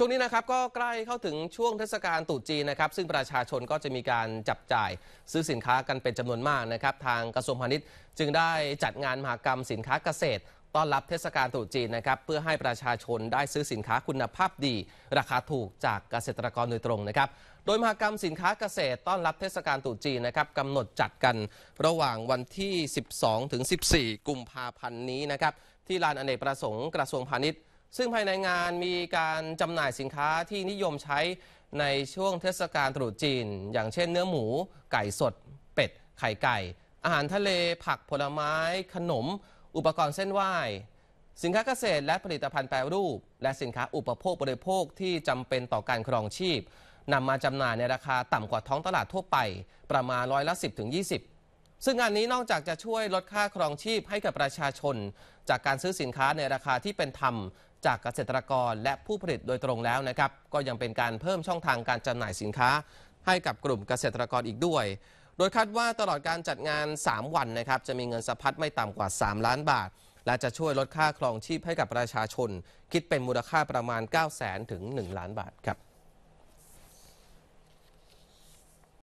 ช่วงนี้นะครับก็ใกล้เข้าถึงช่วงเทศกาลตรุษจีนนะครับซึ่งประชาชนก็จะมีการจับจ่ายซื้อสินค้ากันเป็นจำนวนมากนะครับทางกระทรวงพาณิชย์ จึงได้จัดงานมหกรรมสินค้าเกษตรต้อนรับเทศกาลตรุษจีนนะครับเพื่อให้ประชาชนได้ซื้อสินค้าคุณภาพดีราคาถูกจากเกษตรกรโดยตรงนะครับโดยมหกรรมสินค้าเกษตรต้อนรับเทศกาลตรุษจีนนะครับกำหนดจัดกันระหว่างวันที่ 12-14 กุมภาพันธ์นี้นะครับที่ลานอเนกประสงค์กระทรวงพาณิชย์ซึ่งภายในงานมีการจำหน่ายสินค้าที่นิยมใช้ในช่วงเทศกาลตรุษจีน อย่างเช่นเนื้อหมู ไก่สด เป็ด ไข่ไก่ อาหารทะเลผักผลไม้ ขนม อุปกรณ์เส้นไหว้สินค้าเกษตรและผลิตภัณฑ์แปรรูป และสินค้าอุปโภคบริโภคที่จำเป็นต่อการครองชีพนำมาจำหน่ายในราคาต่ำกว่าท้องตลาดทั่วไปประมาณร้อยละ 1 0ถึงซึ่งงานนี้นอกจากจะช่วยลดค่าครองชีพให้กับประชาชน จากการซื้อสินค้าในราคาที่เป็นธรรมจากเกษตรกรและผู้ผลิตโดยตรงแล้วนะครับ ก็ยังเป็นการเพิ่มช่องทางการจำหน่ายสินค้า ให้กับกลุ่มเกษตรกรอีกด้วย โดยคาดว่าตลอดการจัดงาน 3 วันนะครับจะมีเงินสะพัดไม่ต่ำกว่า 3 ล้านบาท และจะช่วยลดค่าครองชีพให้กับประชาชน คิดเป็นมูลค่าประมาณ 9 0 0 0 0 0ถึง1ล้านบาทครับ